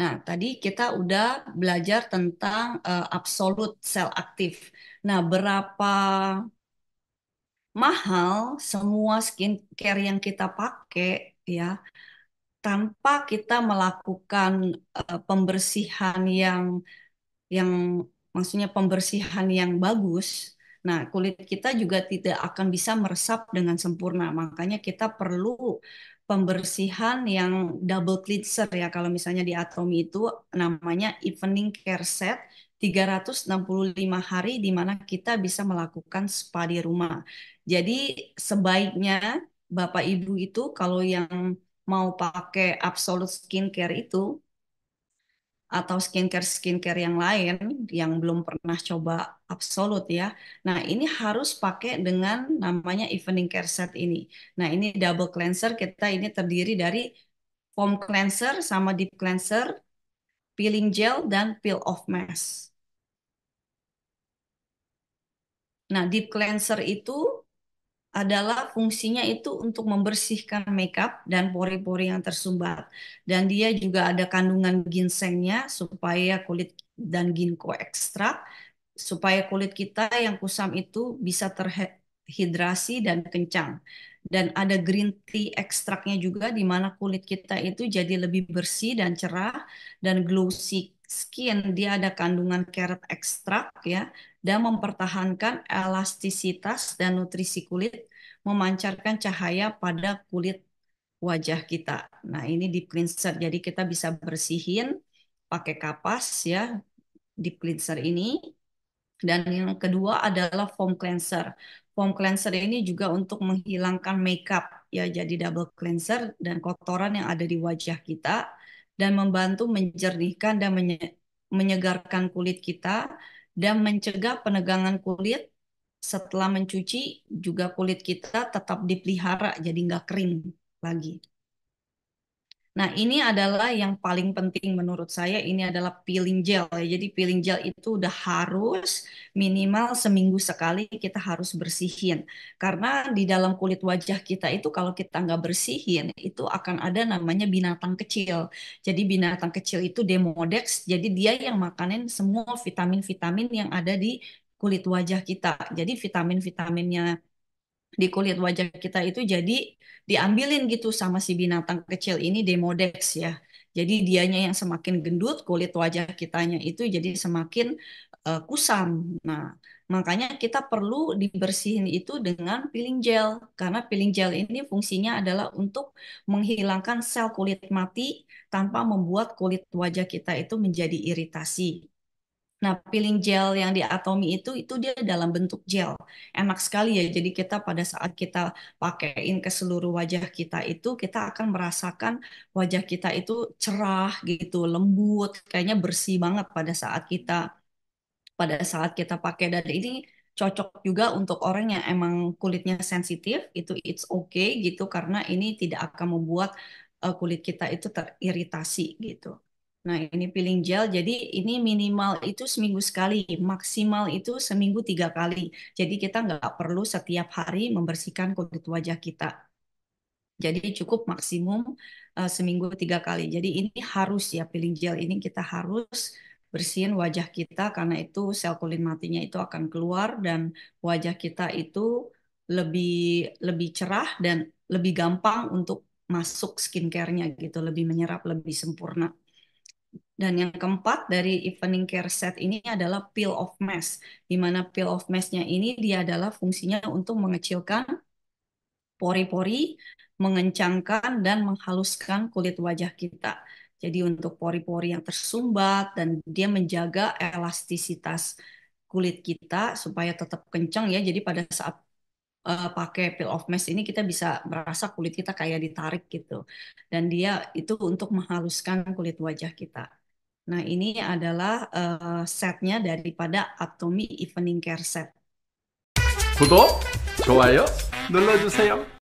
Nah, tadi kita udah belajar tentang uh, absolute sel aktif. Nah, berapa mahal semua skincare yang kita pakai ya tanpa kita melakukan uh, pembersihan yang yang maksudnya pembersihan yang bagus Nah, kulit kita juga tidak akan bisa meresap dengan sempurna. Makanya kita perlu pembersihan yang double cleanser ya kalau misalnya di Atomi itu namanya evening care set 365 hari di mana kita bisa melakukan spa di rumah. Jadi sebaiknya Bapak Ibu itu kalau yang mau pakai absolute skincare itu atau skincare skincare yang lain yang belum pernah coba absolut ya. Nah ini harus pakai dengan namanya evening care set ini. Nah ini double cleanser kita ini terdiri dari foam cleanser sama deep cleanser, peeling gel dan peel off mask. Nah deep cleanser itu adalah fungsinya itu untuk membersihkan makeup dan pori-pori yang tersumbat. Dan dia juga ada kandungan ginsengnya supaya kulit dan ginkgo ekstrak supaya kulit kita yang kusam itu bisa terhidrasi dan kencang. Dan ada green tea ekstraknya juga di mana kulit kita itu jadi lebih bersih dan cerah dan glossy skin dia ada kandungan carrot ekstrak ya dan mempertahankan elastisitas dan nutrisi kulit, memancarkan cahaya pada kulit wajah kita. Nah, ini deep cleanser. Jadi kita bisa bersihin pakai kapas ya deep cleanser ini. Dan yang kedua adalah foam cleanser. Foam cleanser ini juga untuk menghilangkan makeup ya jadi double cleanser dan kotoran yang ada di wajah kita dan membantu menjernihkan dan menyegarkan kulit kita dan mencegah penegangan kulit setelah mencuci juga kulit kita tetap dipelihara jadi nggak kering lagi. Nah, ini adalah yang paling penting menurut saya. Ini adalah peeling gel. Ya. Jadi peeling gel itu udah harus minimal seminggu sekali kita harus bersihin. Karena di dalam kulit wajah kita itu kalau kita nggak bersihin itu akan ada namanya binatang kecil. Jadi binatang kecil itu demodex. Jadi dia yang makanin semua vitamin-vitamin yang ada di kulit wajah kita. Jadi vitamin-vitaminnya di kulit wajah kita itu jadi diambilin gitu sama si binatang kecil ini demodex ya. Jadi dianya yang semakin gendut, kulit wajah kitanya itu jadi semakin uh, kusam. Nah, makanya kita perlu dibersihin itu dengan peeling gel karena peeling gel ini fungsinya adalah untuk menghilangkan sel kulit mati tanpa membuat kulit wajah kita itu menjadi iritasi. Nah, peeling gel yang di Atomi itu itu dia dalam bentuk gel. Enak sekali ya. Jadi kita pada saat kita pakaiin ke seluruh wajah kita itu kita akan merasakan wajah kita itu cerah gitu, lembut, kayaknya bersih banget pada saat kita pada saat kita pakai dan ini cocok juga untuk orang yang emang kulitnya sensitif itu it's okay gitu karena ini tidak akan membuat eh, kulit kita itu teriritasi gitu. Nah, ini peeling gel. Jadi ini minimal itu seminggu sekali, maksimal itu seminggu tiga kali. Jadi kita nggak perlu setiap hari membersihkan kulit wajah kita. Jadi cukup maksimum uh, seminggu tiga kali. Jadi ini harus ya peeling gel ini kita harus bersihin wajah kita karena itu sel kulit matinya itu akan keluar dan wajah kita itu lebih lebih cerah dan lebih gampang untuk masuk skincare-nya gitu, lebih menyerap, lebih sempurna. Dan yang keempat dari evening care set ini adalah peel of mask. di mana peel of mask nya ini dia adalah fungsinya untuk mengecilkan pori-pori, mengencangkan dan menghaluskan kulit wajah kita. Jadi untuk pori-pori yang tersumbat dan dia menjaga elastisitas kulit kita supaya tetap kencang ya. Jadi pada saat uh, pakai peel off mask ini kita bisa merasa kulit kita kayak ditarik gitu. Dan dia itu untuk menghaluskan kulit wajah kita. Nah, ini adalah uh, setnya daripada atomi Evening Care Set. 구독, 좋아요 눌러주세요.